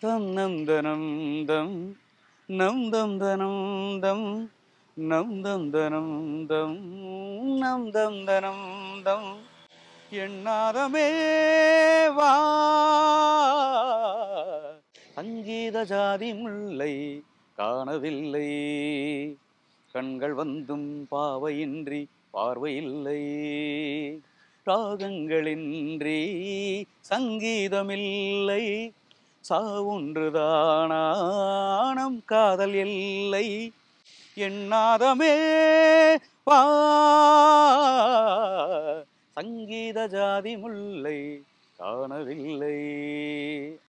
தம் நம் தம் நம் தம் தனம் தம் நம் தம் தனம் தம் நம் தம் தனம் தம் எண்ணாதமே வா அங்கீத ஜாதி முல்லை காணவில்லை கண்கள் வந்தும் பாவையின்றி பார்வையில்லை ராகங்களின்றி சங்கீதமில்லை சாவுன்றுதானம் காதல் இல்லை எண்ணாதமே வா சங்கீத ஜாதி முல்லை காணவில்லை